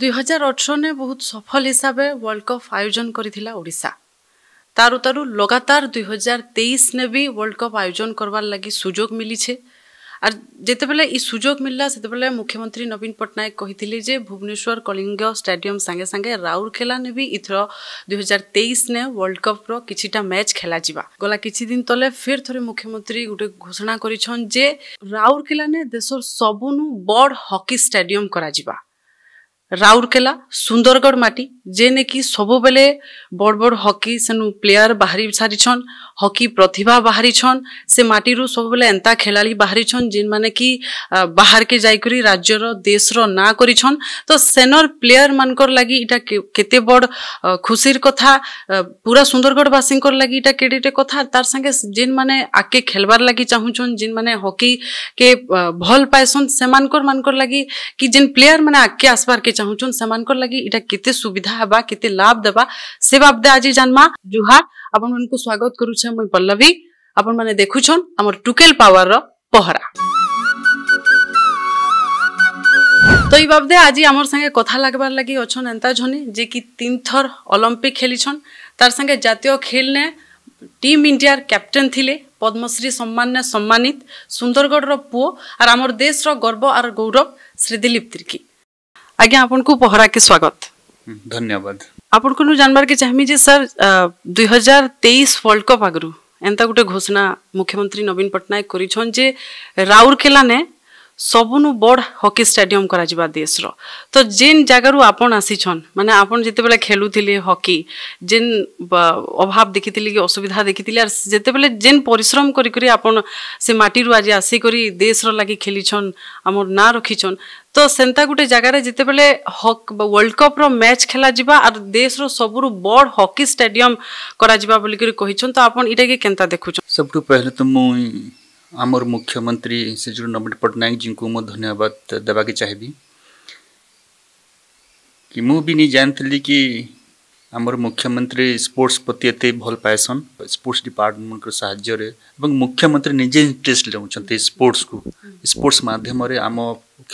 ଦୁଇ ହଜାର ଅଠରରେ ବହୁତ ସଫଳ ହିସାବେ ୱାର୍ଲଡ କପ୍ ଆୟୋଜନ କରିଥିଲା ଓଡ଼ିଶା ତାର ଉତାରୁ ଲଗାତାର ଦୁଇ ହଜାର ତେଇଶନେ ବି ୱାର୍ଲଡ କପ୍ ଆୟୋଜନ କରବାର୍ ଲାଗି ସୁଯୋଗ ମିଲିଛେ আর যেতবে এই সুযোগ মিললা সেতবে মুখ্যমন্ত্রী নবীন পট্টনাক কহিলে যে ভুবনেশ্বর কলিঙ্গ স্টাডিয়াম সাগে সাগে রাউরকেলানে বি ইথর দুই হাজার তেইশ নে ওয়ার্ল্ড কপ্র কিছুটা ম্যাচ খেলা যা গলা কিছুদিন তলে ফের থরে মুখ্যমন্ত্রী গোটে ঘোষণা করেছেন যে রাউরকেলানে দেশর সবুনু বড় হকি স্টাডিয়াম করা ରାଉରକେଲା ସୁନ୍ଦରଗଡ଼ ମାଟି ଯେନେକି ସବୁବେଳେ ବଡ଼ ବଡ଼ ହକି ସେନୁ ପ୍ଲେୟାର ବାହାରି ସାରିଛନ୍ ହକି ପ୍ରତିଭା ବାହାରିଛନ୍ ସେ ମାଟିରୁ ସବୁବେଳେ ଏନ୍ତା ଖେଳାଳି ବାହାରିଛନ୍ ଯେନ୍ମାନେ କି ବାହାରକେ ଯାଇକରି ରାଜ୍ୟର ଦେଶର ନାଁ କରିଛନ୍ ତ ସେନର ପ୍ଲେୟାରମାନଙ୍କର ଲାଗି ଇଟା କେତେ ବଡ଼ ଖୁସିର କଥା ପୁରା ସୁନ୍ଦରଗଡ଼ବାସୀଙ୍କର ଲାଗି ଇଟା କେଡ଼େଟେ କଥା ତାର ସାଙ୍ଗେ ଯେନ୍ମାନେ ଆଗକେ ଖେଲବାର୍ ଲାଗି ଚାହୁଁଛନ୍ ଯେନ୍ମାନେ ହକିକେ ଭଲ୍ ପାଏସନ୍ ସେମାନଙ୍କର ମାନଙ୍କର ଲାଗି କି ଯେନ୍ ପ୍ଲେୟାରମାନେ ଆଗକେ ଆସବାର୍କେ ଚାହୁଁଛନ୍ ସେମାନଙ୍କର ଲାଗି ଏଇଟା କେତେ ସୁବିଧା ହେବା କେତେ ଲାଭ ଦେବା ସେ ବାବଦେ ଆଜି ଜାନ୍ମା ଜୁହାର ଆପଣମାନଙ୍କୁ ସ୍ୱାଗତ କରୁଛେ ମୁଇଁ ପଲ୍ଲବୀ ଆପଣମାନେ ଦେଖୁଛନ୍ ଆମର ଟୁକେଲ ପାୱାରର ପହରା ତ ଏଇ ବାବଦେ ଆଜି ଆମର ସାଙ୍ଗେ କଥା ଲାଗବାର ଲାଗି ଅଛନ୍ ଏନ୍ତା ଝନି ଯେ କି ତିନ୍ ଥର ଅଲମ୍ପିକ ଖେଲିଛନ୍ ତାର ସାଙ୍ଗେ ଜାତୀୟ ଖେଲ୍ନେ ଇଣ୍ଡିଆର କ୍ୟାପ୍ଟେନ୍ ଥିଲେ ପଦ୍ମଶ୍ରୀ ସମ୍ମାନ সম্মানে সম্মানিত সুন্দরগড়র পুয় আর আমার দেশর গর্ব আর গৌরব শ্রীদিলীপ তির্কি ଆଜ୍ଞା ଆପଣଙ୍କୁ ପହରାକି ସ୍ୱାଗତ ଧନ୍ୟବାଦ ଆପଣଙ୍କଠୁ ଜାଣିବାର୍କେ ଚାହିଁମି ଯେ ସାର୍ ଦୁଇ ହଜାର ତେଇଶ ୱାର୍ଲଡ କପ୍ ଆଗରୁ ଏନ୍ତା ଗୋଟେ ଘୋଷଣା ମୁଖ୍ୟମନ୍ତ୍ରୀ ନବୀନ ପଟ୍ଟନାୟକ କରିଛନ୍ ଯେ ରାଉରକେଲାନେ ସବୁନୁ ବଡ଼ ହକି ଷ୍ଟାଡିୟମ୍ କରାଯିବା ଦେଶର ତ ଯେନ୍ ଜାଗାରୁ ଆପଣ ଆସିଛନ୍ ମାନେ ଆପଣ ଯେତେବେଳେ ଖେଳୁଥିଲେ ହକି ଯେନ୍ ଅଭାବ ଦେଖିଥିଲେ କି ଅସୁବିଧା ଦେଖିଥିଲେ ଆର୍ ଯେତେବେଳେ ଯେନ୍ ପରିଶ୍ରମ କରିକରି ଆପଣ ସେ ମାଟିରୁ ଆଜି ଆସିକରି ଦେଶର ଲାଗି ଖେଳିଛନ୍ ଆମର ନାଁ ରଖିଛନ୍ ତ ସେନ୍ତା ଗୋଟେ ଜାଗାରେ ଯେତେବେଳେ ହକ୍ ୱାର୍ଲଡ କପ୍ର ମ୍ୟାଚ୍ ଖେଳାଯିବା ଆର୍ ଦେଶର ସବୁରୁ ବଡ଼ ହକି ଷ୍ଟାଡିୟମ୍ କରାଯିବା ବୋଲିକରି କହିଛନ୍ ତ ଆପଣ ଇଟାକେ କେନ୍ତା ଦେଖୁଛନ୍ ସବୁଠୁ ପहिले ତ ମୁଇଁ आमर मुख्यमंत्री श्रीजुक्त नवीन पट्टनायक जी को मुझे धन्यवाद देवाके चाहिए कि मु जानी कि आमर मुख्यमंत्री स्पोर्ट्स प्रति एत भल पाएसन स्पोर्ट्स डिपार्टमेंट साहाଯ୍य मुख्यमंत्री निजे इंटरेस्ट लेउँछ स्पोर्ट्स को स्पोर्ट्स मध्यम आम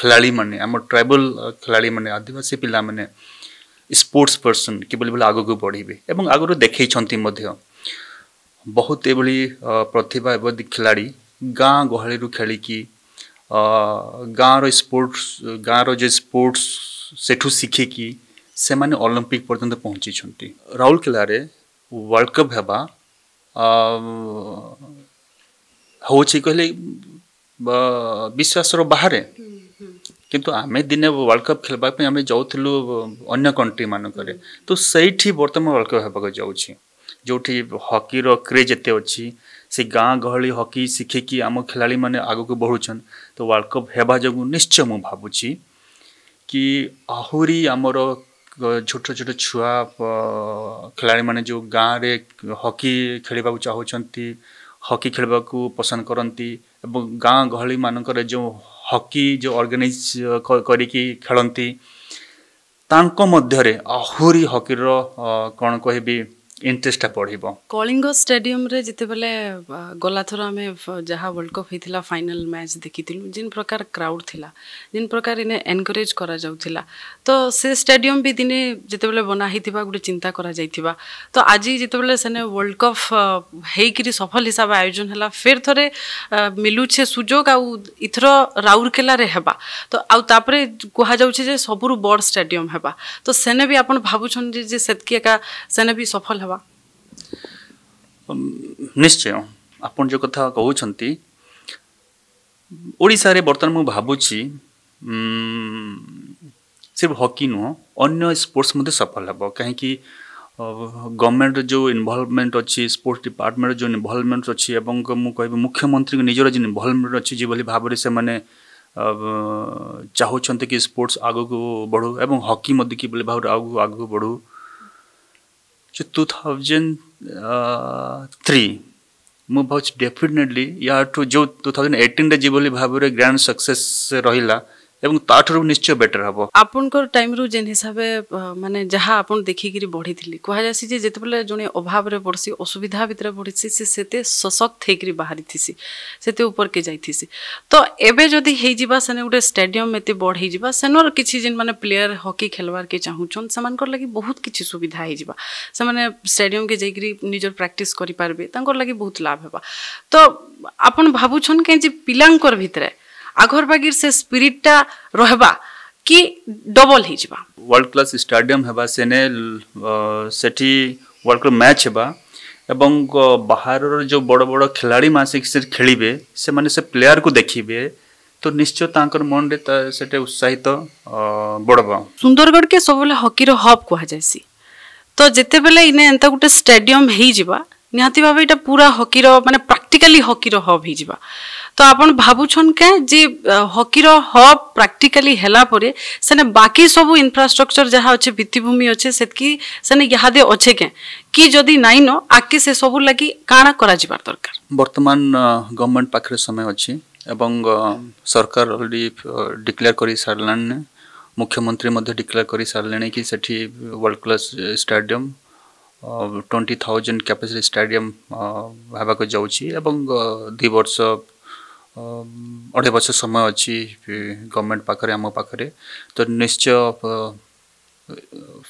खिलाड़ी मैंने ଆମ ଟ୍ରାଇବାଲ୍ ଖେଳାଳି ମାନେ ଆଦିବାସୀ ପିଲାମାନେ ସ୍ପୋର୍ଟ୍ସ ପର୍ସନ୍ କିଭଳି ଭାବେ ଆଗକୁ ବଢ଼ିବେ ଏବଂ ଆଗରୁ ଦେଖେଇଛନ୍ତି ମଧ୍ୟ ବହୁତ ଏଭଳି ପ୍ରତିଭା ଗାଁ ଗହଳିରୁ ଖେଳିକି ଗାଁର ସ୍ପୋର୍ଟସ୍ ଗାଁର ଯେ ସ୍ପୋର୍ଟସ୍ ସେଠୁ ଶିଖିକି ସେମାନେ ଅଲିମ୍ପିକ୍ ପର୍ଯ୍ୟନ୍ତ ପହଞ୍ଚିଛନ୍ତି ରାଉରକେଲାରେ ୱାର୍ଲଡ଼ କପ୍ ହେବା ହେଉଛି କହିଲେ ବିଶ୍ୱାସର ବାହାରେ କିନ୍ତୁ ଆମେ ଦିନେ ୱାର୍ଲଡ଼ କପ୍ ଖେଳିବା ପାଇଁ ଆମେ ଯାଉଥିଲୁ ଅନ୍ୟ କଣ୍ଟ୍ରିମାନଙ୍କରେ ତ ସେଇଠି ବର୍ତ୍ତମାନ ୱାର୍ଲଡ଼ କପ୍ ହେବାକୁ ଯାଉଛି ଯେଉଁଠି ହକିର କ୍ରେଜ୍ ଏତେ ଅଛି ସେ ଗାଁ ଗହଳି ହକି ଶିଖିକି ଆମ ଖେଳାଳିମାନେ ଆଗକୁ ବଢ଼ୁଛନ୍ତି ତ ୱାର୍ଲଡ଼ କପ୍ ହେବା ଯୋଗୁଁ ନିଶ୍ଚୟ ମୁଁ ଭାବୁଛି କି ଆହୁରି ଆମର ଛୋଟ ଛୋଟ ଛୁଆ ଖେଳାଳିମାନେ ଯେଉଁ ଗାଁରେ ହକି ଖେଳିବାକୁ ଚାହୁଁଛନ୍ତି ହକି ଖେଳିବାକୁ ପସନ୍ଦ କରନ୍ତି ଏବଂ ଗାଁ ଗହଳିମାନଙ୍କରେ ଯେଉଁ ହକି ଯେଉଁ ଅର୍ଗାନାଇଜ୍ କରିକି ଖେଳନ୍ତି ତାଙ୍କ ମଧ୍ୟରେ ଆହୁରି ହକିର କ'ଣ କହିବି ଇଣ୍ଟରେଷ୍ଟଟା ପଢ଼ିବ କଳିଙ୍ଗ ଷ୍ଟାଡିୟମରେ ଯେତେବେଳେ ଗଲାଥର ଆମେ ଯାହା ୱାର୍ଲଡ କପ୍ ହେଇଥିଲା ଫାଇନାଲ ମ୍ୟାଚ୍ ଦେଖିଥିଲୁ ଯେନ୍ ପ୍ରକାର କ୍ରାଉଡ଼ ଥିଲା ଯେନ୍ ପ୍ରକାର ଏନେ ଏନକରେଜ୍ କରାଯାଉଥିଲା ତ ସେ ଷ୍ଟାଡିୟମ ବି ଦିନେ ଯେତେବେଳେ ବନା ହେଇଥିବା ଗୋଟେ ଚିନ୍ତା କରାଯାଇଥିବା ତ ଆଜି ଯେତେବେଳେ ସେନେ ୱାର୍ଲଡ କପ୍ ହେଇକିରି ସଫଲ ହିସାବ ଆୟୋଜନ ହେଲା ଫେର୍ ଥରେ ମିଲୁଛେ ସୁଯୋଗ ଆଉ ଇଥର ରାଉରକେଲାରେ ହେବା ତ ଆଉ ତାପରେ କୁହାଯାଉଛି ଯେ ସବୁରୁ ବଡ଼ ଷ୍ଟାଡିୟମ ହେବା ତ ସେନେ ବି ଆପଣ ଭାବୁଛନ୍ତି ଯେ ସେତକି ଏକା ସେନେ ବି ସଫଲ ହେବା निश्चय आपडा बर्तमान म भुचि सिर्फ हकि नुह अन्य स्पोर्ट्स म सफल हे काहीँक गभर्मेन्ट र जो इन्भल्भमेन्ट अलिक स्पोर्ट्स डिपारमेन्ट र जो इन्भल्भमेन्ट अस्ति मि मुख्यमन्त्री निजर इन्भल्भमेन्ट अझ भावी चाहन्छ कि स्पोर्टस आगु बढ्नु हकि भग बढु So 2003 ମୁଁ ଭାବୁଛି ଡେଫିନେଟଲି ୟାଠୁ ଯେଉଁ ଟୁ ଥାଉଜେଣ୍ଡ ଏଇଟିନ୍ରେ ଯେଭଳି ଭାବରେ ଗ୍ରାଣ୍ଡ ସକ୍ସେସ୍ ରହିଲା ଏବଂ ତାଠାରୁ ନିଶ୍ଚୟ ବେଟର ହବ ଆପଣଙ୍କର ଟାଇମରୁ ଯେନ୍ ହିସାବେ ମାନେ ଯାହା ଆପଣ ଦେଖିକିରି ବଢ଼ିଥିଲି କୁହାଯାସି ଯେ ଯେତେବେଳେ ଜଣେ ଅଭାବରେ ପଡ଼୍ସି ଅସୁବିଧା ଭିତରେ ପଡ଼ିଛି ସେ ସେତେ ସଶକ୍ତ ହେଇକିରି ବାହାରିଥିସି ସେତେ ଉପରକେ ଯାଇଥିସି ତ ଏବେ ଯଦି ହେଇଯିବା ସେନେ ଗୋଟେ ଷ୍ଟାଡିୟମ୍ ଏତେ ବଡ଼ ହେଇଯିବା ସେନର କିଛି ଯେନ୍ମାନେ ପ୍ଲେୟାର ହକି ଖେଲ୍ବାର୍କେ ଚାହୁଁଛନ୍ ସେମାନଙ୍କର ଲାଗି ବହୁତ କିଛି ସୁବିଧା ହେଇଯିବା ସେମାନେ ଷ୍ଟାଡିୟମ୍କେ ଯାଇକିରି ନିଜର ପ୍ରାକ୍ଟିସ୍ କରିପାରିବେ ତାଙ୍କର ଲାଗି ବହୁତ ଲାଭ ହେବା ତ ଆପଣ ଭାବୁଛନ୍ କାଇଁ ଯେ ପିଲାଙ୍କର ଭିତରେ आघर बागिर से स्पिरिटा रहबा कि डबल हि जिबा वर्ल्ड क्लास स्टेडियम हेबा सेने सेठी वर्ल्ड क्लास मैच हेबा एवं बाहर जो बड़ बड़ खिलाड़ी मासे से खेलिबे से माने से प्लेयर को देखिबे तो निश्चय तांकर मन रे उत्साहित बड़बा सुंदरगढ़ के सबले हॉकी हब कहा तो जिते बेले इने एंता गुटे स्टेडियम हेई जिबा निहाती भाबे पूरा हॉकी रो ପ୍ରାକ୍ଟିକାଲି ହକିର ହବ୍ ହେଇଯିବା ତ ଆପଣ ଭାବୁଛନ୍ କେଁ ଯେ ହକିର ହବ୍ ପ୍ରାକ୍ଟିକାଲି ହେଲା ପରେ ସେନେ ବାକି ସବୁ ଇନଫ୍ରାଷ୍ଟ୍ରକ୍ଚର ଯାହା ଅଛେ ଭିତ୍ତିଭୂମି ଅଛେ ସେତ୍କି ସେନେ ଇହାଦେ ଅଛେ କେଁ କି ଯଦି ନାଇଁନ ଆଗ୍କେ ସେ ସବୁ ଲାଗି କାଣା କରାଯିବାର ଦରକାର ବର୍ତ୍ତମାନ ଗଭର୍ଣ୍ଣମେଣ୍ଟ ପାଖରେ ସମୟ ଅଛି ଏବଂ ସରକାର ଅଲରେଡ଼ି ଡିକ୍ଲେୟାର କରିସାରିଲାଣି ମୁଖ୍ୟମନ୍ତ୍ରୀ ମଧ୍ୟ ଡିକ୍ଲେୟାର କରିସାରିଲେଣି କି ସେଠି world class stadium twenty thousand capacity stadium ହେବାକୁ ଯାଉଛି ଏବଂ ଦୁଇ ବର୍ଷ ଅଢ଼େଇ ବର୍ଷ ସମୟ ଅଛି ଗଭର୍ଣ୍ଣମେଣ୍ଟ ପାଖରେ ଆମ ପାଖରେ ତ ନିଶ୍ଚୟ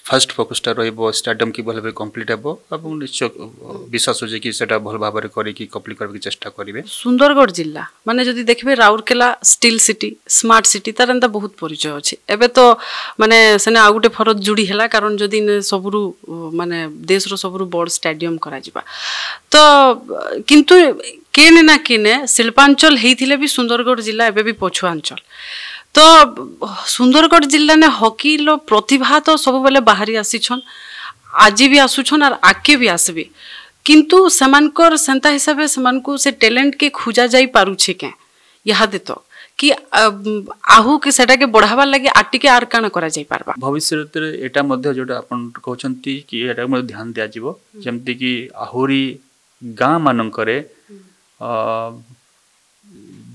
ফার্স্ট ফোকসটা রহব স্টাডম কিভাবে ভাবে কমপ্লিট হব এবং নিশ্চয় বিশ্বাস হচ্ছে কি সেটা ভাল ভাবে কি কমপ্লিট করার চেষ্টা করবে সুন্দরগড় জেলা মানে যদি দেখবে Rourkela steel city smart city তার এটা বহুত পরিচয় আছে এবে তো মানে সেনে আউ গোটে ফরজ জুড়ি হেলা কারণ যদি সবুরু মানে দেশর সবুরু বড় স্টাডিয়াম করা যা তো কিন্তু কেনে না কেনে শিল্পাঞ্চল হয়েছিল বি সুন্দরগড় জেলা এবে বি পছুয়াঞ্চল ତ ସୁନ୍ଦରଗଡ଼ ଜିଲ୍ଲାନେ ହକିର ପ୍ରତିଭା ତ ସବୁବେଳେ ବାହାରି ଆସିଛନ୍ ଆଜି ବି ଆସୁଛନ୍ ଆର୍ ଆଗ୍କେ ବି ଆସ୍ବେ କିନ୍ତୁ ସେମାନଙ୍କର ସେନ୍ତା ହିସାବେ ସେମାନଙ୍କୁ ସେ ଟ୍ୟାଲେଣ୍ଟକେ ଖୋଜା ଯାଇପାରୁଛେ କେଁ ଇହାଦେ ତ କି ଆହୁ କି ସେଟାକେ ବଢ଼ାବାର୍ ଲାଗି ଆର୍ ଟିକେ ଆର୍ କାଣା କରାଯାଇପାରବା ଭବିଷ୍ୟତରେ ଏଇଟା ମଧ୍ୟ ଯେଉଁଟା ଆପଣ କହୁଛନ୍ତି କି ଏଟାକୁ ମଧ୍ୟ ଧ୍ୟାନ ଦିଆଯିବ ଯେମିତିକି ଆହୁରି ଗାଁମାନଙ୍କରେ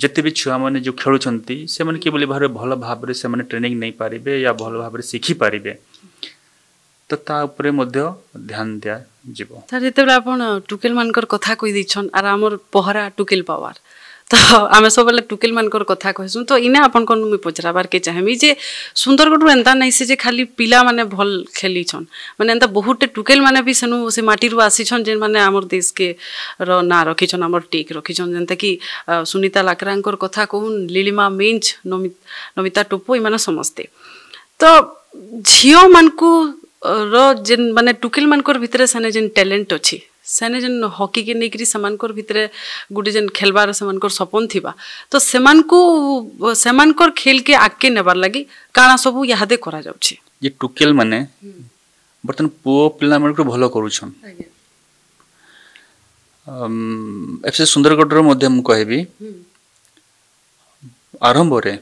ଯେତେ ବି ଛୁଆମାନେ ଯେଉଁ ଖେଳୁଛନ୍ତି ସେମାନେ କିଭଳି ଭାବରେ ଭଲ ଭାବରେ ସେମାନେ ଟ୍ରେନିଂ ନେଇପାରିବେ ୟା ଭଲ ଭାବରେ ଶିଖିପାରିବେ ତ ତା ଉପରେ ମଧ୍ୟ ଧ୍ୟାନ ଦିଆଯିବ ସାର୍ ଯେତେବେଳେ ଆପଣ ଟୁକେଲମାନଙ୍କର କଥା କହିଦେଇଛନ୍ ଆର୍ ଆମର ପହରା ଟୁକେଲ ପାୱାର ତ ଆମେ ସବୁବେଳେ ଟୁକେଲମାନଙ୍କର କଥା କହିସୁଁ ତ ଇନେ ଆପଣଙ୍କର୍ନୁ ମୁଇଁ ପଚରାବାର୍କେ ଚାହିଁବି ଯେ ସୁନ୍ଦରଗଡ଼ରୁ ଏନ୍ତା ନାଇଁସି ଯେ ଖାଲି ପିଲାମାନେ ଭଲ୍ ଖେଲିଛନ୍ ମାନେ ଏନ୍ତା ବହୁତଟେ ଟୁକେଲମାନେ ବି ସେନୁ ସେ ମାଟିରୁ ଆସିଛନ୍ ଯେନ୍ମାନେ ଆମର୍ ଦେଶକେ ର ନାଁ ରଖିଛନ୍ ଆମର୍ ଟେକ୍ ରଖିଛନ୍ ଯେନ୍ତାକି ସୁନିତା ଲାକ୍ରାଙ୍କର କଥା କହୁନ୍ ଲିଲିମା ମେଞ୍ଚ ନମିତା ଟୋପୋ ଏମାନେ ସମସ୍ତେ ତ ଝିଅମାନଙ୍କୁ ର ଯେନ୍ ମାନେ ଟୁକେଲମାନଙ୍କର ଭିତରେ ସେନେ ଯେନ୍ ଟ୍ୟାଲେଣ୍ଟ ଅଛି ସେନେ ଯେନ୍ ହକିକେ ନେଇକରି ସେମାନଙ୍କର ଭିତରେ ଗୋଟେ ଯେନ୍ ଖେଲବାର ସେମାନଙ୍କର ସପନ ଥିବା ତ ସେମାନଙ୍କୁ ସେମାନଙ୍କର ଖେଲକେ ଆଗକେ ନେବାର ଲାଗି କାଣା ସବୁ ଇହାଦେ କରାଯାଉଛି ଯେ ଟୁକେଲ ମାନେ ବର୍ତ୍ତମାନ ପୁଅ ପିଲାମାନଙ୍କୁ ଭଲ କରୁଛନ୍ ଏଫ୍ ସୁନ୍ଦରଗଡ଼ର ମଧ୍ୟ ମୁଁ କହିବି ଆରମ୍ଭରେ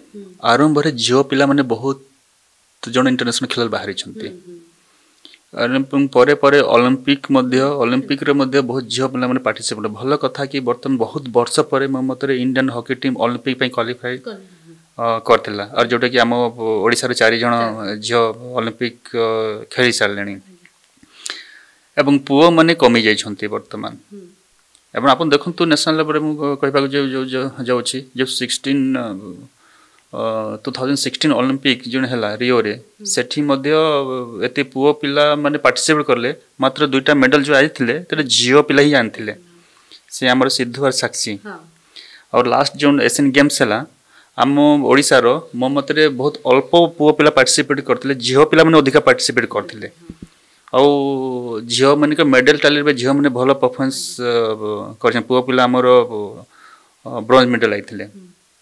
ଆରମ୍ଭରେ ଝିଅ ପିଲାମାନେ ବହୁତ ଜଣ ଇଣ୍ଟରନ୍ୟାସନାଲ ଖେଳାଳି ବାହାରିଛନ୍ତି ପରେ ପରେ ଅଲିମ୍ପିକ୍ ମଧ୍ୟ ଅଲିମ୍ପିକ୍ରେ ମଧ୍ୟ ବହୁତ ଝିଅ ପିଲାମାନେ ପାର୍ଟିସିପେଟ୍ ଭଲ କଥା କି ବର୍ତ୍ତମାନ ବହୁତ ବର୍ଷ ପରେ ମୋ ମତରେ ଇଣ୍ଡିଆନ୍ ହକି ଟିମ୍ ଅଲିମ୍ପିକ୍ ପାଇଁ କ୍ୱାଲିଫାଏ କରିଥିଲା ଆଉ ଯେଉଁଟାକି ଆମ ଓଡ଼ିଶାର ଚାରିଜଣ ଝିଅ ଅଲିମ୍ପିକ୍ ଖେଳି ସାରିଲେଣି ଏବଂ ପୁଅମାନେ କମିଯାଇଛନ୍ତି ବର୍ତ୍ତମାନ ଏବଂ ଆପଣ ଦେଖନ୍ତୁ ନ୍ୟାସନାଲ୍ ଲେଭଲ୍ରେ ମୁଁ କହିବାକୁ ଯାଉଛି ଯେଉଁ sixteen two thousand sixteen Olympic ଯେଉଁ ହେଲା ରିଓରେ ସେଠି ମଧ୍ୟ ଏତେ ପୁଅ ପିଲାମାନେ ପାର୍ଟିସିପେଟ୍ କଲେ ମାତ୍ର ଦୁଇଟା ମେଡ଼ାଲ୍ ଯେଉଁ ଆଣିଥିଲେ ତେବେ ଝିଅ ପିଲା ହିଁ ଆଣିଥିଲେ ସେ ଆମର ସିଦ୍ଧୁ ଆଉ ସାକ୍ଷୀ ଆଉ ଲାଷ୍ଟ ଯେଉଁ ଏସିଆନ୍ ଗେମ୍ସ ହେଲା ଆମ ଓଡ଼ିଶାର ମୋ ମତରେ ବହୁତ ଅଳ୍ପ ପୁଅ ପିଲା ପାର୍ଟିସିପେଟ୍ କରିଥିଲେ ଝିଅ ପିଲାମାନେ ଅଧିକା ପାର୍ଟିସିପେଟ୍ କରିଥିଲେ ଆଉ ଝିଅମାନଙ୍କ ମେଡ଼ାଲ୍ ଟାଲିରେ ଝିଅମାନେ ଭଲ ପରଫରେନ୍ସ କରିଛନ୍ତି ପୁଅ ପିଲା ଆମର ବ୍ରୋଞ୍ଜ ମେଡ଼ାଲ୍ ଆଇଥିଲେ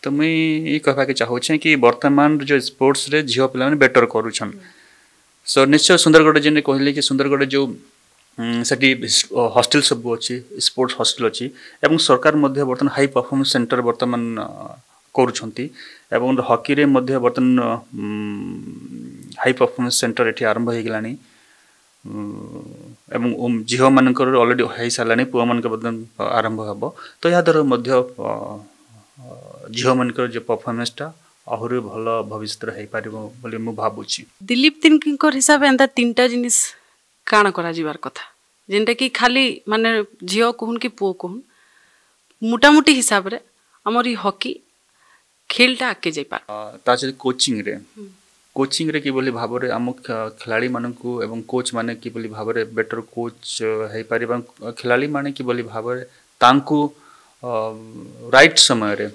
ତ ମୁଇଁ ଇ କହିବାକେ ଚାହୁଁଛେଁ କି ବର୍ତ୍ତମାନର ଯେଉଁ ସ୍ପୋର୍ଟସରେ ଝିଅ ପିଲାମାନେ ବେଟର୍ କରୁଛନ୍ ସୋ ନିଶ୍ଚୟ ସୁନ୍ଦରଗଡ଼ ଯେନ୍ କହିଲେ କି ସୁନ୍ଦରଗଡ଼ ଯେଉଁ ସେଠି ହଷ୍ଟେଲ ସବୁ ଅଛି ସ୍ପୋର୍ଟସ୍ ହଷ୍ଟେଲ ଅଛି ଏବଂ ସରକାର ମଧ୍ୟ ବର୍ତ୍ତମାନ ହାଇ ପରଫର୍ମାନ୍ସ ସେଣ୍ଟର ବର୍ତ୍ତମାନ କରୁଛନ୍ତି ଏବଂ ହକିରେ ମଧ୍ୟ ବର୍ତ୍ତମାନ ହାଇ ପରଫର୍ମାନ୍ସ ସେଣ୍ଟର ଏଠି ଆରମ୍ଭ ହୋଇଗଲାଣି ଏବଂ ଝିଅମାନଙ୍କର ଅଲରେଡ଼ି ହୋଇସାରିଲାଣି ପୁଅମାନଙ୍କ ମଧ୍ୟ ଆରମ୍ଭ ହେବ ତ ଏହାଦ୍ୱାରା ମଧ୍ୟ ଝିଅମାନଙ୍କର ଯେ ପରଫର୍ମାନ୍ସଟା ଆହୁରି ଭଲ ଭବିଷ୍ୟତରେ ହେଇପାରିବ ବୋଲି ମୁଁ ଭାବୁଛି ଦିଲ୍ଲୀପ ତିର୍କୀଙ୍କର ହିସାବ ଏନ୍ତା ତିନିଟା ଜିନିଷ କାଣା କରାଯିବାର କଥା ଯେନ୍ଟାକି ଖାଲି ମାନେ ଝିଅ କହୁନ୍ କି ପୁଅ କହୁନ୍ ମୋଟାମୋଟି ହିସାବରେ ଆମର ଏଇ ହକି ଖେଳଟା ଆଗକେ ଯାଇପାର ତା ସହିତ କୋଚିଂରେ କୋଚିଂରେ କିଭଳି ଭାବରେ ଆମ ଖେଳାଳିମାନଙ୍କୁ ଏବଂ କୋଚ୍ମାନେ କିଭଳି ଭାବରେ ବେଟର୍ କୋଚ୍ ହେଇପାରିବା ଖେଳାଳିମାନେ କିଭଳି ଭାବରେ ତାଙ୍କୁ ରାଇଟ୍ ସମୟରେ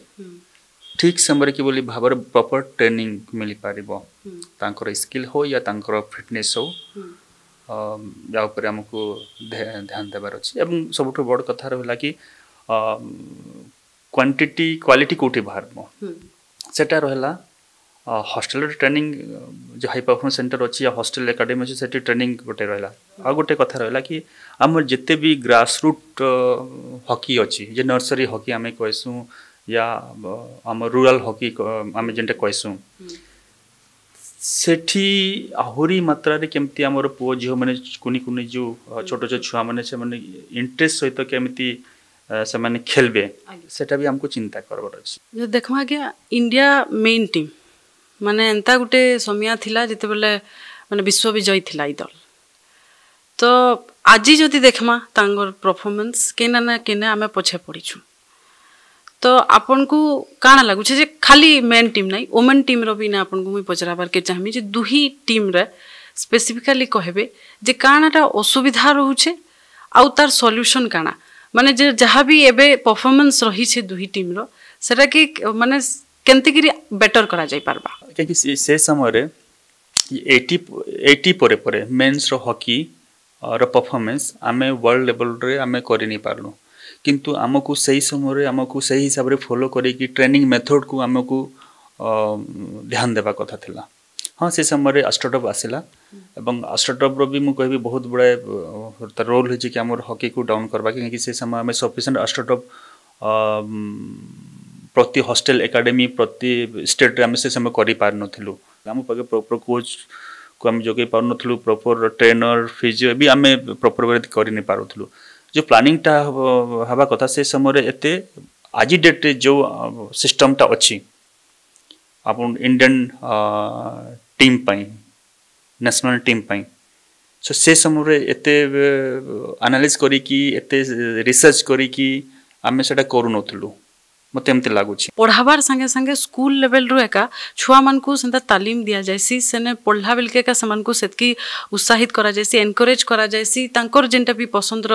ଠିକ୍ ସମୟରେ କିଭଳି ଭାବରେ ପ୍ରପର୍ ଟ୍ରେନିଂ ମିଳିପାରିବ ତାଙ୍କର ସ୍କିଲ୍ ହଉ ୟା ତାଙ୍କର ଫିଟନେସ୍ ହଉ ୟା ଉପରେ ଆମକୁ ଧ୍ୟାନ ଦେବାର ଅଛି ଏବଂ ସବୁଠୁ ବଡ଼ କଥା ରହିଲା କି କ୍ୱାଣ୍ଟିଟି କ୍ୱାଲିଟି କେଉଁଠି ବାହାରିବ ସେଟା ରହିଲା ହଷ୍ଟେଲରେ ଟ୍ରେନିଂ ଯେଉଁ ହାଇ ପରଫର୍ମାନ୍ସ ସେଣ୍ଟର ଅଛି ୟା ହଷ୍ଟେଲ ଏକାଡେମୀ ଅଛି ସେଠି ଟ୍ରେନିଂ ଗୋଟେ ରହିଲା ଆଉ ଗୋଟେ କଥା ରହିଲା କି ଆମର ଯେତେ ବି ଗ୍ରାସରୁଟ୍ ହକି ଅଛି ଯେ ନର୍ସରୀ ହକି ଆମେ କହିସୁଁ ୟା आम रुराल ହକି ଆମେ ଯେନ୍ଟା कहसुँ ସେଠି ଆହୁରି ମାତ୍ରାରେ କେମିତି ଆମର ପୁଅ ଝିଅମାନେ କୁନି କୁନି ଯେଉଁ ଛୋଟ ଛୋଟ ଛୁଆମାନେ ସେମାନେ ଇଣ୍ଟରେଷ୍ଟ ସହିତ କେମିତି ସେମାନେ ଖେଳିବେ ସେଟା ବି ଆମକୁ ଚିନ୍ତା କରବାର ଅଛି ଦେଖମା ଆଜ୍ଞା ଇଣ୍ଡିଆ ମେନ୍ ଟିମ୍ ମାନେ ଏନ୍ତା ଗୋଟେ ସମୟ ଥିଲା ଯେତେବେଳେ ମାନେ ବିଶ୍ୱ ବିଜୟୀ ଥିଲା ଏଇ ଦଳ ତ ଆଜି ଯଦି ଦେଖ୍ମା ତାଙ୍କର ପରଫର୍ମାନ୍ସ କେନା ନା କେନା ଆମେ ପଛେ ପଡ଼ିଛୁ ତ ଆପଣଙ୍କୁ କାଣା ଲାଗୁଛେ ଯେ ଖାଲି ମେନ୍ ଟିମ୍ ନାଇଁ ଓମେନ୍ ଟିମ୍ର ବି ନା ଆପଣଙ୍କୁ ମୁଇଁ ପଚରାବାର୍କେ ଚାହିଁବି ଯେ ଦୁହି ଟିମ୍ରେ ସ୍ପେସିଫିକାଲି କହିବେ ଯେ କାଣାଟା ଅସୁବିଧା ରହୁଛେ ଆଉ ତାର ସଲ୍ୟୁସନ୍ କାଣା ମାନେ ଯେ ଯାହା ବି ଏବେ ପରଫର୍ମାନ୍ସ ରହିଛେ ଦୁହି ଟିମ୍ର ସେଟାକି ମାନେ କେମିତିକିରି ବେଟର୍ କରାଯାଇପାରବା କାହିଁକି ସେ ସମୟରେ ଏଇଟି ଏଇଟି ପରେ ପରେ ମେନ୍ସର ହକି ର ପରଫର୍ମାନ୍ସ ଆମେ ୱାର୍ଲଡ଼ ଲେଭେଲରେ ଆମେ କରିନେଇପାରିଲୁ କିନ୍ତୁ ଆମକୁ ସେହି ସମୟରେ ଆମକୁ ସେହି ହିସାବରେ ଫଲୋ କରିକି ଟ୍ରେନିଂ ମେଥଡ଼କୁ ଆମକୁ ଧ୍ୟାନ ଦେବା କଥା ଥିଲା ହଁ ସେ ସମୟରେ ଆଷ୍ଟ୍ରୋଟପ୍ ଆସିଲା ଏବଂ ଆଷ୍ଟ୍ରୋଟପ୍ର ବି ମୁଁ କହିବି ବହୁତ ଗୁଡ଼ାଏ ତା'ର ରୋଲ୍ ହେଉଛି କି ଆମର ହକିକୁ ଡାଉନ୍ କରିବା କାହିଁକି ସେ ସମୟ ଆମେ ସଫିସିଏଣ୍ଟ ଆଷ୍ଟ୍ରୋଟପ୍ ପ୍ରତି ହଷ୍ଟେଲ ଏକାଡେମୀ ପ୍ରତି ଷ୍ଟେଟ୍ରେ ଆମେ ସେ ସମୟ କରିପାରିନଥିଲୁ ଆମ ପାଖେ ପ୍ରପର୍ କୋଚ୍ को आम जोगे पारुन प्रपर ट्रेनर फिजिओ भी आम प्रपर वे कर जो प्लानिंगटा हवा कथा से समय एत आज डेट्रे जो सिस्टमटा अच्छी आप इंडियन टीम पाई टीम ଟିମ୍ ପାଇଁ ସୋ ସେ ସମୟରେ ଏତେ ଆନାଲିସ୍ କରିକି ଏତେ ରିସର୍ଚ୍ଚ କରିକି मत लगुच पढ़ाबार संगे संगे स्कूल लेवल रु एका छुआ मान को तालीम दि जाए सेने पढ़ला बेल के से उत्साहित कर एनकरेज कर जेनटा भी पसंद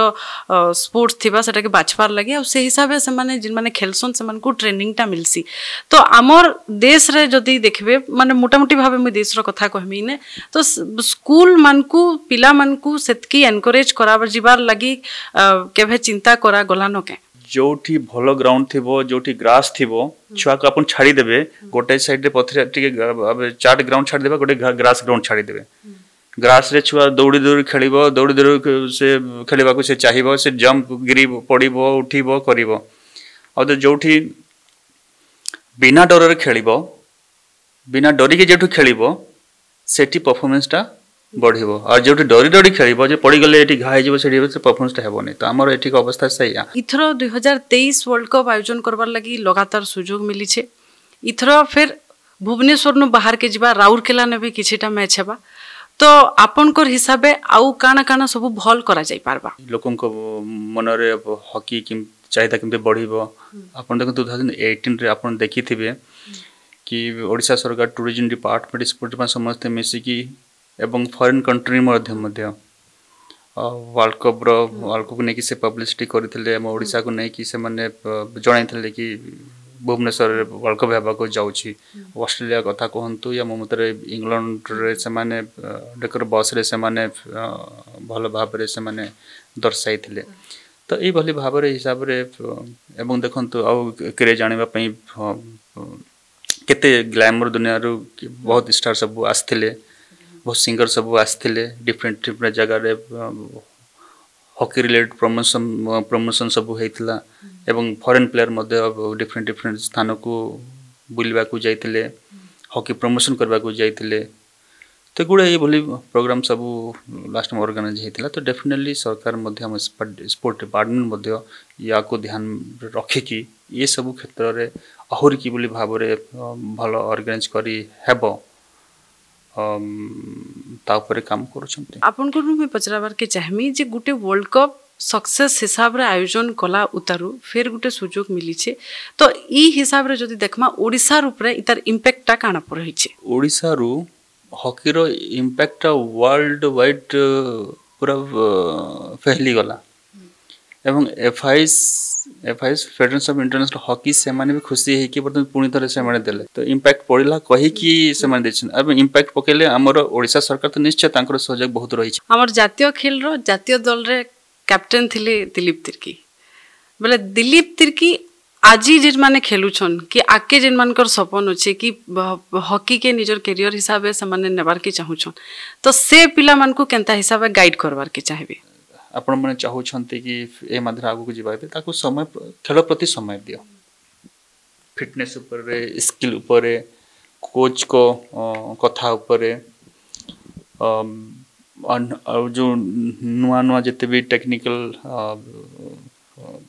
स्पोर्ट्स थी सेटा के बाछवार लगे आई हिसाब से माने जिन माने खेलसन से ट्रेनिंगटा मिलसी तो आमर देश रे जदि देखिबे माने मोटामोटी भाव मुझे देश कथा कहमी ने तो स्कूल मान को पिला मान को सेतकी एनकरेज करा जिबार लगी केभे चिंता करा गला न ଯେଉଁଠି ଭଲ ଗ୍ରାଉଣ୍ଡ ଥିବ ଯେଉଁଠି ଗ୍ରାସ୍ ଥିବ ଛୁଆକୁ ଆପଣ ଛାଡ଼ିଦେବେ ଗୋଟେ ସାଇଡ଼୍ରେ ପଥରେ ଟିକେ ଚାଟ୍ ଗ୍ରାଉଣ୍ଡ ଛାଡ଼ିଦେବେ ଗୋଟେ ଗ୍ରାସ୍ ଗ୍ରାଉଣ୍ଡ ଛାଡ଼ିଦେବେ ଗ୍ରାସ୍ରେ ଛୁଆ ଦୌଡ଼ି ଦୌଡ଼ି ଖେଳିବ ଦୌଡ଼ି ଦୌଡ଼ି ସେ ଖେଳିବାକୁ ସେ ଚାହିଁବ ସେ ଜମ୍ପ ଗିରି ପଡ଼ିବ ଉଠିବ କରିବ ଆଉ ତ ଯେଉଁଠି ବିନା ଡରରେ ଖେଳିବ ବିନା ଡରିକି ଯେଉଁଠୁ ଖେଳିବ ସେଠି ପରଫର୍ମାନ୍ସଟା ବଢ଼ିବ ଆଉ ଯୋଉଠି ଡରି ଡରି ଖେଳିବ ଯେ ପଡ଼ିଗଲେ ଏଠି ଘା ହେଇଯିବ ସେଠି ସେ ପରଫର୍ମାନ୍ସଟା ହେବନି ତ ଆମର ଏଠିକ ଅବସ୍ଥା ସେଇଆ ଇଥର ଦୁଇ ହଜାର ତେଇଶ ୱାର୍ଲଡ କପ୍ ଆୟୋଜନ କରବାର ଲାଗି ଲଗାତାର ସୁଯୋଗ ମିଲିଛେ ଇଥର ଫେର୍ ଭୁବନେଶ୍ୱରନୁ ବାହାରକେ ଯିବା ରାଉରକେଲାନେ ବି କିଛିଟା ମ୍ୟାଚ୍ ହେବା ତ ଆପଣଙ୍କର ହିସାବେ ଆଉ କାଣା କାଣା ସବୁ ଭଲ କରାଯାଇ ପାରବା ଲୋକଙ୍କ ମନରେ ହକି ଚାହିଦା କେମିତି ବଢ଼ିବ ଆପଣ ଦେଖନ୍ତୁ ଟୁ ଥାଉଜେଣ୍ଡ ଏଇଟିନ୍ରେ ଆପଣ ଦେଖିଥିବେ କି ଓଡ଼ିଶା ସରକାର ଟୁରିଜିମ୍ ଡିପାର୍ଟମେଣ୍ଟ ସ୍ପୋର୍ଟ ପାଇଁ ସମସ୍ତେ ମିଶିକି एवं foreign country world cup world cup नहीं पब्लीसीटी करशा को नहीं कि जन कि भुवनेश्वर वर्ल्ड कप हाँ जाऊँगी अस्ट्रेलिया कथ कहतु या मो मत इंगल्ड बस रेने भल भाव से दर्शाई थे तो यही भाव हिसाब से देखु आउ क्रिय जानापी के ग्लैमर दुनिया बहुत स्टार सब आसते ବହୁତ ସିଙ୍ଗର ସବୁ ଆସିଥିଲେ ଡିଫରେଣ୍ଟ ଡିଫରେଣ୍ଟ ଜାଗାରେ ହକି ରିଲେଟେଡ୍ ପ୍ରମୋସନ୍ ପ୍ରମୋସନ୍ ସବୁ ହେଇଥିଲା ଏବଂ ଫରେନ୍ ପ୍ଲେୟାର ମଧ୍ୟ ଡିଫରେଣ୍ଟ ଡିଫରେଣ୍ଟ ସ୍ଥାନକୁ ବୁଲିବାକୁ ଯାଇଥିଲେ ହକି ପ୍ରମୋସନ୍ କରିବାକୁ ଯାଇଥିଲେ ତ ଏଗୁଡ଼ା ଏଇଭଳି ପ୍ରୋଗ୍ରାମ୍ ସବୁ ଲାଷ୍ଟ ଅର୍ଗାନାଇଜ୍ ହେଇଥିଲା ତ ଡେଫିନେଟଲି ସରକାର ମଧ୍ୟ ଆମ ସ୍ପୋର୍ଟ ଡିପାର୍ଟମେଣ୍ଟ ମଧ୍ୟ ୟାକୁ ଧ୍ୟାନ ରଖିକି ଏସବୁ କ୍ଷେତ୍ରରେ ଆହୁରି କିଭଳି ଭାବରେ ଭଲ ଅର୍ଗାନାଇଜ୍ କରି ହେବ ତା ଉପରେ କାମ କରୁଛନ୍ତି ଆପଣଙ୍କୁ ବି ମୁଇଁ ପଚରାବାର୍କେ ଚାହିଁମି ଯେ ଗୋଟେ ୱାର୍ଲଡ କପ୍ सक्सेस हिसाब रे आयोजन कला उतारू फेर गोटे सुजोग मिली तो ई हिसाब रे जदि देखमा ओडिसा रूप रे इतार इम्पैक्टटा काना पर होइछे ओडिसा रु हॉकी रो इम्पैक्टटा वर्ल्ड वाइड पूरा फैली गला एवं FIS FIS federation of international hockey ସେମାନେ ବି ଖୁସି ହେଇକି ବର୍ତ୍ତମାନ ପୁଣି ଥରେ ସେମାନେ ଦେଲେ ତ ଇମ୍ପାକ୍ଟ ପଡ଼ିଲା କହିକି ସେମାନେ ଦେଇଛନ୍ତି ଏବଂ ଇମ୍ପାକ୍ଟ ପକେଇଲେ ଆମର ଓଡ଼ିଶା ସରକାର ତ ନିଶ୍ଚୟ ତାଙ୍କର ସହଯୋଗ ବହୁତ ରହିଛି ଆମର ଜାତୀୟ ଖେଳର ଜାତୀୟ ଦଳରେ କ୍ୟାପ୍ଟେନ୍ ଥିଲେ ଦିଲୀପ ତିର୍କି ବୋଲେ ଦିଲୀପ ତିର୍କି আজি যেনে খেলুছন কি আগে যেনমানকৰ সপন অছে কি হকিকে নিজৰ কেৰিয়ৰ হিচাপে সেইমানে নেবাৰকে চাহুছন তো সেই পিলামানকু কেনতা হিচাপে গাইড কৰবাৰকে চাহিবে ଆପଣମାନେ ଚାହୁଁଛନ୍ତି କି ଏ ମଧ୍ୟରେ ଆଗକୁ ଯିବା ଏବେ ତାକୁ ସମୟ ଖେଳ ପ୍ରତି ସମୟ ଦିଅ ଫିଟନେସ୍ ଉପରେ ସ୍କିଲ୍ ଉପରେ କୋଚ୍ଙ୍କ କଥା ଉପରେ ଆଉ ଯେଉଁ ନୂଆ ନୂଆ ଯେତେ ବି ଟେକ୍ନିକାଲ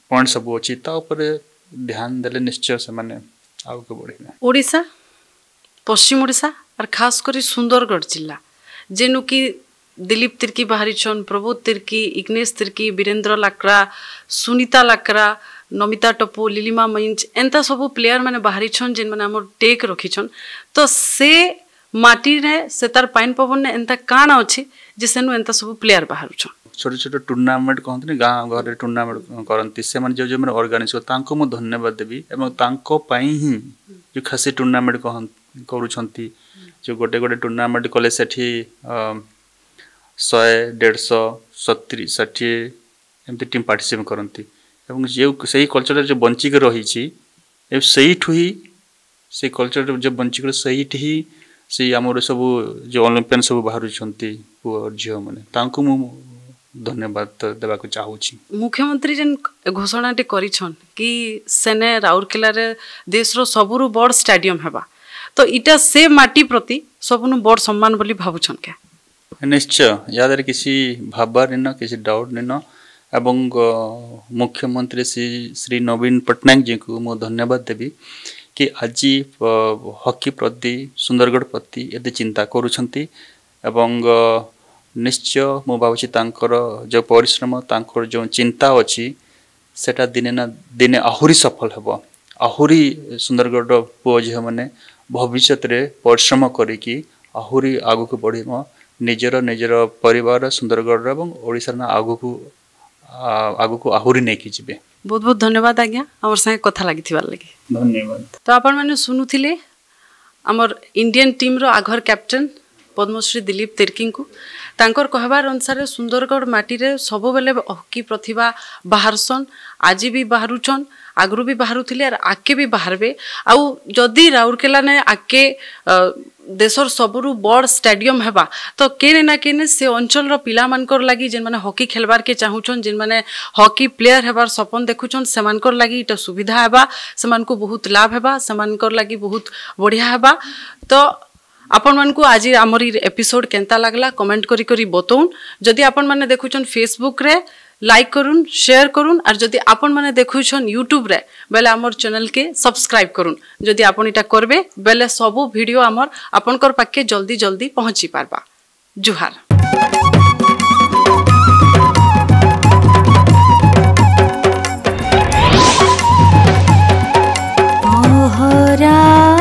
ପଏଣ୍ଟ ସବୁ ଅଛି ତା ଉପରେ ଧ୍ୟାନ ଦେଲେ ନିଶ୍ଚୟ ସେମାନେ ଆଗକୁ ବଢ଼ିବେ ଓଡ଼ିଶା ପଶ୍ଚିମ ଓଡ଼ିଶା ଆର୍ ଖାସ୍ କରି ସୁନ୍ଦରଗଡ଼ ଜିଲ୍ଲା ଯେନୁ କି दिलीप तिर्की बाहरीचन प्रबोध तिर्की इग्नेश तिर्की वीरेन्द्र लाक्रा सुनीता लाक्रा ନମିତା ଟପୁ ଲିଲିମା ମଇଞ୍ଚ ଏନ୍ତା ସବୁ ପ୍ଲେୟାରମାନେ ବାହାରିଛନ୍ ଯେନ୍ମାନେ ଆମର ଟେକ୍ ରଖିଛନ୍ ତ ସେ ମାଟିରେ ସେ ତାର ପାଇନ୍ ପବନରେ ଏନ୍ତା କାଣା ଅଛି ଯେ ସେନୁ ଏନ୍ତା ସବୁ ପ୍ଲେୟାର ବାହାରୁଛନ୍ ଛୋଟ ଛୋଟ ଟୁର୍ଣ୍ଣାମେଣ୍ଟ କହନ୍ତିନି ଗାଁ ଗହଳରେ ଟୁର୍ଣ୍ଣାମେଣ୍ଟ କରନ୍ତି ସେମାନେ ଯେଉଁ ଯେଉଁମାନେ ଅର୍ଗାନାଇଜ୍ କରନ୍ତି ତାଙ୍କୁ ମୁଁ ଧନ୍ୟବାଦ ଦେବି ଏବଂ ତାଙ୍କ ପାଇଁ ହିଁ ଯେଉଁ ଖାସି ଟୁର୍ଣ୍ଣାମେଣ୍ଟ କରୁଛନ୍ତି ଯେଉଁ ଗୋଟେ ଗୋଟେ ଟୁର୍ଣ୍ଣାମେଣ୍ଟ କଲେ ସେଠି ଶହେ ଦେଢ଼ଶହ ସତୁରି ଷାଠିଏ ଏମିତି ଟିମ୍ ପାର୍ଟିସିପେଟ୍ କରନ୍ତି ଏବଂ ଯେଉଁ ସେଇ କଲଚର୍ଟା ଯେଉଁ ବଞ୍ଚିକି ରହିଛି ଏବଂ ସେଇଠୁ ହିଁ ସେଇ କଲଚରରେ ଯେଉଁ ବଞ୍ଚିକି ସେଇଠି ହିଁ ସେଇ ଆମର ସବୁ ଯେଉଁ ଅଲିମ୍ପିଆନ୍ ସବୁ ବାହାରୁଛନ୍ତି ପୁଅ ଝିଅମାନେ ତାଙ୍କୁ ମୁଁ ধন্যবাদ দেওয়া চাহুছি মুখ্যমন্ত্রী যেন ঘোষণাটি କରିଛନ୍ କି ସେନେ ରାଉରକେଲାରେ দেশর ସବୁରୁ বড় ଷ୍ଟାଡ଼ିୟମ୍ ହେବା ତ ଇଟା ସେ ମାଟି ପ୍ରତି ସବୁନୁ বড় ସମ୍ମାନ ବୋଲି ଭାବୁଛନ୍ কে ନିଶ୍ଚୟ ଏହାଦେହରେ କିଛି ଭାବବାର ନିନ କିଛି ଡାଉଟ୍ ନିନ ଏବଂ ମୁଖ୍ୟମନ୍ତ୍ରୀ ଶ୍ରୀ ଶ୍ରୀ ନବୀନ ପଟ୍ଟନାୟକଜୀଙ୍କୁ ମୁଁ ଧନ୍ୟବାଦ ଦେବି କି ଆଜି ହକି ପ୍ରତି ସୁନ୍ଦରଗଡ଼ ପ୍ରତି ଏତେ ଚିନ୍ତା କରୁଛନ୍ତି ଏବଂ ନିଶ୍ଚୟ ମୁଁ ଭାବୁଛି ତାଙ୍କର ଯେଉଁ ପରିଶ୍ରମ ତାଙ୍କର ଯେଉଁ ଚିନ୍ତା ଅଛି ସେଟା ଦିନେ ନା ଦିନେ ଆହୁରି ସଫଳ ହେବ ଆହୁରି ସୁନ୍ଦରଗଡ଼ର ପୁଅ ଝିଅମାନେ ଭବିଷ୍ୟତରେ ପରିଶ୍ରମ କରିକି ଆହୁରି ଆଗକୁ ବଢ଼ିବ ନିଜର ନିଜର ପରିବାର ସୁନ୍ଦରଗଡ଼ର ଏବଂ ଓଡ଼ିଶାର ନାଁ ଆଗକୁ ଆଗକୁ ଆହୁରି ନେଇକି ଯିବେ ବହୁତ ବହୁତ ଧନ୍ୟବାଦ ଆଜ୍ଞା ଆମର ସାଙ୍ଗେ କଥା ଲାଗିଥିବାର ଲାଗି ଧନ୍ୟବାଦ ତ ଆପଣମାନେ ଶୁଣୁଥିଲେ ଆମର ଇଣ୍ଡିଆନ୍ ଟିମ୍ର ଆଘର କ୍ୟାପ୍ଟେନ୍ ପଦ୍ମଶ୍ରୀ ଦିଲୀପ ତିର୍କୀଙ୍କୁ ତାଙ୍କର କହିବାର ଅନୁସାରେ ସୁନ୍ଦରଗଡ଼ ମାଟିରେ ସବୁବେଳେ ହକି ପ୍ରତିଭା ବାହାରସନ୍ ଆଜି ବି ବାହାରୁଛନ୍ ଆଗରୁ ବି ବାହାରୁଥିଲେ ଆର୍ ଆଗ୍କେ ବି ବାହାରବେ ଆଉ ଯଦି ରାଉରକେଲାନେ ଆଗ୍କେ देशर सबुरु बड़ स्टेडियम हेबा तो केने ना केने से अंचल रो पिला मानकर लागि जेन मैंने हकी खेलबार के चाहुचन जेन मैंने हकी प्लेयर हेबार सपन देखुचन समानकर लागि इटा सुविधा हेबा समानको बहुत लाभ हेबा समानकर लागि बहुत बढ़िया हेबा तो आपण मानक आज आमरी एपिसोड केनता लागला कमेंट करी करी बतौन जदी आपण माने देखुचन फेसबुक रे লাইক করুন সেয়ার করুন আর যদি আপন মানে দেখুছেন ইউট্যুব্রে বেলে আমার চ্যানেলকে সবসক্রাইব করুন যদি আপন এটা করবে বেলে সবু ভিডিও আমার আপনকর পাখে জলদি জলদি পৌঁছি পারবা জুহার रा